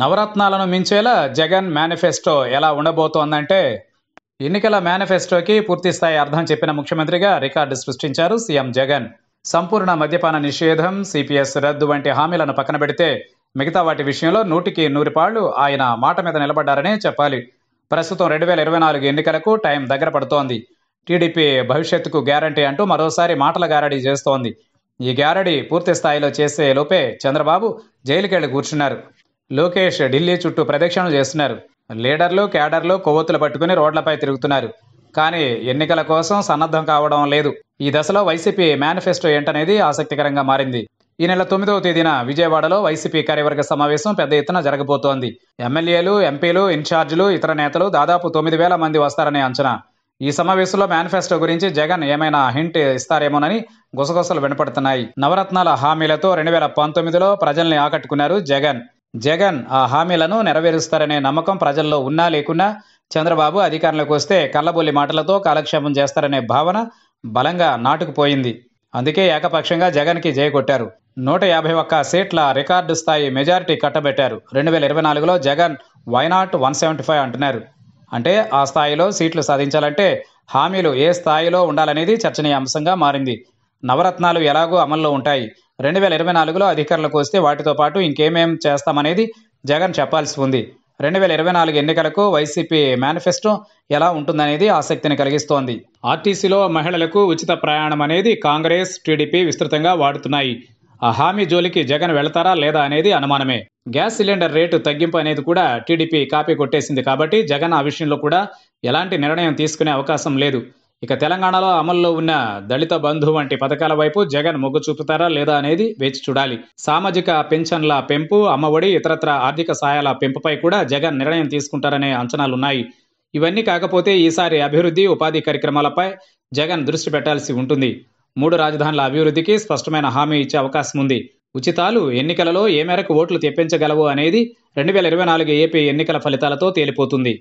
నవరత్నాలను మించేలా Jagan manifesto ఎలా ఉండబోతోందంటే ఎన్నికల మేనిఫెస్టోకి పూర్తిస్థాయి అర్థం చెప్పిన ముఖ్యమంత్రిగా రికార్డు సృష్టించారు సీఎం జగన్ సంపూర్ణ మద్యపాన నిషేధం సిపిఎస్ రద్దు వంటి హామీలను పక్కన పెడితే మిగతా వాటి విషయంలో నూటికి నూరిపాళ్లు ఆయన మాట మీద నిలబడ్డారనే చెప్పాలి ప్రస్తుతం రెండు వేల ఇరవై నాలుగు ఎన్నికలకు టైం దగ్గర పడుతోంది టీడీపీ భవిష్యత్తుకు గ్యారంటీ అంటూ మరోసారి మాటల గారడీ చేస్తోంది ఈ గ్యారడీ పూర్తి స్థాయిలో చేసే లోపే చంద్రబాబు జైలుకెళ్లి కూర్చున్నారు లోకేష్ ఢిల్లీ చుట్టూ ప్రదక్షిణలు చేస్తున్నారు లీడర్లు క్యాడర్లు కొవ్వొత్తులు పట్టుకుని రోడ్లపై తిరుగుతున్నారు కానీ ఎన్నికల కోసం సన్నద్ధం కావడం లేదు ఈ దశలో వైసీపీ మేనిఫెస్టో ఏంటనేది ఆసక్తికరంగా మారింది ఈ నెల తొమ్మిదవ తేదీన విజయవాడలో వైసీపీ కార్యవర్గ సమావేశం పెద్ద ఎత్తున జరగబోతోంది ఎమ్మెల్యేలు ఎంపీలు ఇన్ఛార్జీలు ఇతర నేతలు దాదాపు తొమ్మిది వేల మంది వస్తారనే అంచనా ఈ సమావేశంలో మేనిఫెస్టో గురించి జగన్ ఏమైనా హింట్ ఇస్తారేమోనని గుసగుసలు వినపడుతున్నాయి నవరత్నాల హామీలతో రెండు వేల పంతొమ్మిదిలో ప్రజల్ని ఆకట్టుకున్నారు జగన్ జగన్ ఆ హామీలను నెరవేరుస్తారనే నమ్మకం ప్రజల్లో ఉన్నా లేకున్నా చంద్రబాబు అధికారంలోకి వస్తే కళ్ళబొల్లి మాటలతో కాలక్షేపం చేస్తారనే భావన బలంగా నాటుకుపోయింది అందుకే ఏకపక్షంగా జగన్కి జయకొట్టారు నూట యాభై ఒక్క సీట్ల రికార్డు స్థాయి మెజారిటీ కట్టబెట్టారు రెండు వేల ఇరవై నాలుగులో Jagan why not one seventy five అంటున్నారు అంటే ఆ స్థాయిలో సీట్లు సాధించాలంటే హామీలు ఏ స్థాయిలో ఉండాలనేది చర్చనీయాంశంగా మారింది నవరత్నాలు ఎలాగూ అమల్లో ఉంటాయి రెండు వేల ఇరవై నాలుగులో అధికారులకు వస్తే వాటితో పాటు ఇంకేమేం చేస్తామనేది జగన్ చెప్పాల్సి ఉంది రెండు వేల ఇరవై నాలుగు ఎన్నికలకు వైసీపీ మేనిఫెస్టో ఎలా ఉంటుందనేది ఆసక్తిని కలిగిస్తోంది ఆర్టీసీలో మహిళలకు ఉచిత ప్రయాణం అనేది కాంగ్రెస్ టీడీపీ విస్తృతంగా వాడుతున్నాయి ఆ హామీ జోలికి జగన్ వెళతారా లేదా అనేది అనుమానమే గ్యాస్ సిలిండర్ రేటు తగ్గింపు అనేది కూడా టీడీపీ కాపీ కొట్టేసింది కాబట్టి జగన్ ఆ విషయంలో కూడా ఎలాంటి నిర్ణయం తీసుకునే అవకాశం లేదు ఇక తెలంగాణలో అమల్లో ఉన్న దళిత బంధు వంటి పథకాల వైపు జగన్ మొగ్గు చూపుతారా లేదా అనేది వేచి చూడాలి సామాజిక పెన్షన్ల పెంపు అమ్మఒడి ఇతరత్ర ఆర్థిక సహాయాల పెంపుపై కూడా జగన్ నిర్ణయం తీసుకుంటారనే అంచనాలున్నాయి ఇవన్నీ కాకపోతే ఈసారి అభివృద్ధి ఉపాధి కార్యక్రమాలపై జగన్ దృష్టి పెట్టాల్సి ఉంటుంది మూడు రాజధానుల అభివృద్ధికి స్పష్టమైన హామీ ఇచ్చే అవకాశం ఉంది ఉచితాలు ఎన్నికలలో ఏ మేరకు ఓట్లు తెప్పించగలవు అనేది రెండు వేల ఇరవై నాలుగు ఏపీ ఎన్నికల ఫలితాలతో తేలిపోతుంది